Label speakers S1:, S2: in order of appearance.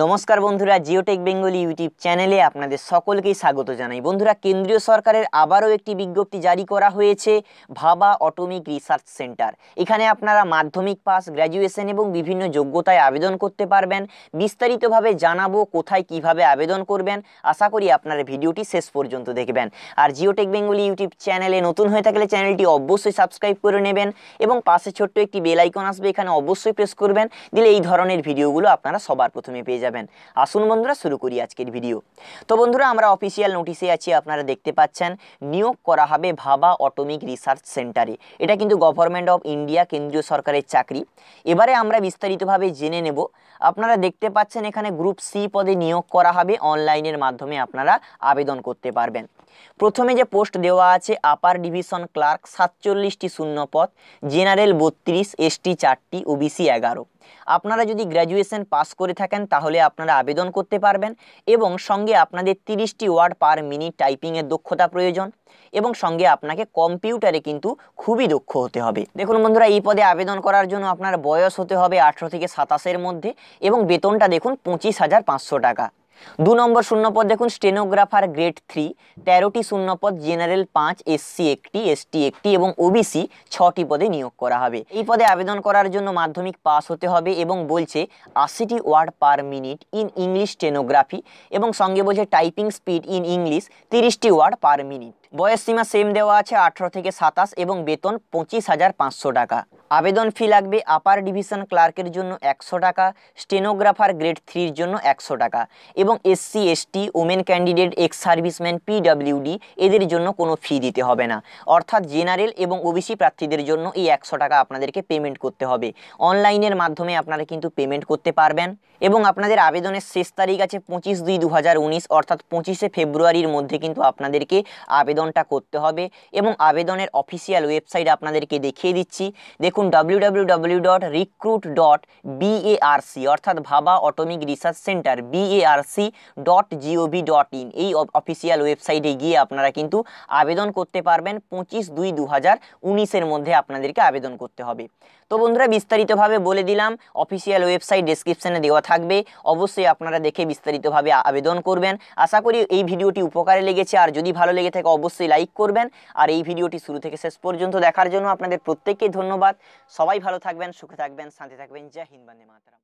S1: নমস্কার বন্ধুরা Geotech Bengali YouTube চ্যানেলে আপনাদের সকলকেই স্বাগত জানাই বন্ধুরা কেন্দ্রীয় সরকারের আবারও একটি বিজ্ঞপ্তি জারি করা হয়েছে ভাবা অটোমিক রিসার্চ সেন্টার এখানে আপনারা মাধ্যমিক পাস গ্র্যাজুয়েশন এবং বিভিন্ন যোগ্যতায় আবেদন করতে পারবেন বিস্তারিতভাবে জানাবো কোথায় কিভাবে আবেদন করবেন আশা করি আপনারা ভিডিওটি শেষ পর্যন্ত দেখবেন আর জিওটেক বেঙ্গলি ইউটিউব চ্যানেলে নতুন হয়ে থাকলে চ্যানেলটি অবশ্যই সাবস্ক্রাইব করে নেবেন এবং পাশে ছোট্ট একটি বেল আইকন আসবে এখানে অবশ্যই প্রেস করবেন দিলে এই ধরনের ভিডিওগুলো আপনারা সবার প্রথমে পেয়ে যাবেন আসুন বন্ধুরা শুরু করি আজকের ভিডিও তো বন্ধুরা আমরা অফিসিয়াল নোটিশে আছি আপনারা দেখতে পাচ্ছেন নিয়োগ করা হবে ভাবা অটোমিক রিসার্চ সেন্টারে এটা কিন্তু গভর্নমেন্ট অফ ইন্ডিয়া কেন্দ্রীয় সরকারের চাকরি এবারে আমরা বিস্তারিতভাবে জেনে নেব আপনারা দেখতে পাচ্ছেন এখানে গ্রুপ সি পদে নিয়োগ করা হবে অনলাইনের মাধ্যমে আপনারা আবেদন করতে পারবেন প্রথমে যে পোস্ট দেওয়া আছে আপার ডিভিশন ক্লার্ক সাতচল্লিশটি শূন্য পদ জেনারেল বত্রিশ এসটি চারটি ওবিসি এগারো আপনারা যদি গ্র্যাজুয়েশন পাস করে থাকেন তাহলে হলে আপনারা আবেদন করতে পারবেন এবং সঙ্গে আপনাদের তিরিশটি ওয়ার্ড পার মিনিট টাইপিংয়ের দক্ষতা প্রয়োজন এবং সঙ্গে আপনাকে কম্পিউটারে কিন্তু খুবই দক্ষ হতে হবে দেখুন বন্ধুরা এই পদে আবেদন করার জন্য আপনার বয়স হতে হবে আঠেরো থেকে সাতাশের মধ্যে এবং বেতনটা দেখুন পঁচিশ হাজার পাঁচশো টাকা দু নম্বর শূন্যপদ দেখুন স্টেনোগ্রাফার গ্রেড থ্রি তেরোটি শূন্যপদ জেনারেল পাঁচ এসসি একটি এসটি একটি এবং ওবিসি ছটি পদে নিয়োগ করা হবে এই পদে আবেদন করার জন্য মাধ্যমিক পাস হতে হবে এবং বলছে আশিটি word per minute in English stenography এবং সঙ্গে বলছে টাইপিং স্পিড ইন ইংলিশ তিরিশটি ওয়ার্ড পার মিনিট বয়স সীমা সেম দেওয়া আছে আঠেরো থেকে সাতাশ এবং বেতন পঁচিশ হাজার পাঁচশো টাকা আবেদন ফি লাগবে আপার ডিভিশন ক্লার্কের জন্য একশো টাকা স্টেনোগ্রাফার গ্রেড থ্রির জন্য একশো টাকা এবং SC ST women candidate ex serviceman পিডাব্লিউডি এদের জন্য কোনো ফি দিতে হবে না অর্থাৎ জেনারেল এবং ওবিসি প্রার্থীদের জন্য এই একশো টাকা আপনাদেরকে পেমেন্ট করতে হবে অনলাইনের মাধ্যমে আপনারা কিন্তু পেমেন্ট করতে পারবেন এবং আপনাদের আবেদনের শেষ তারিখ আছে পঁচিশ দুই দু অর্থাৎ পঁচিশে ফেব্রুয়ারির মধ্যে কিন্তু আপনাদেরকে আবেদনটা করতে হবে এবং আবেদনের অফিসিয়াল ওয়েবসাইট আপনাদেরকে দেখিয়ে দিচ্ছি দেখুন দেখুন W dot recruit dot BARC অর্থাৎ Bhabha atomic research centre BARC dot dot in এই অফিসিয়াল ওয়েবসাইটে গিয়ে আপনারা কিন্তু আবেদন করতে পারবেন পঁচিশ দুই দু হাজার উনিশের মধ্যে আপনাদেরকে আবেদন করতে হবে তো বন্ধুরা বিস্তারিতভাবে বলে দিলাম অফিসিয়াল ওয়েবসাইট ডিসক্রিপশানে দেওয়া থাকবে অবশ্যই আপনারা দেখে বিস্তারিতভাবে আবেদন করবেন আশা করি এই ভিডিওটি উপকারে লেগেছে আর যদি ভালো লেগে থাকে অবশ্যই লাইক করবেন আর এই ভিডিওটি শুরু থেকে শেষ পর্যন্ত দেখার জন্য আপনাদের প্রত্যেককেই ধন্যবাদ সবাই ভালো থাকবেন সুখে থাকবেন শান্তি থাকবেন জয় হিন্দ বন্দে মাতারাম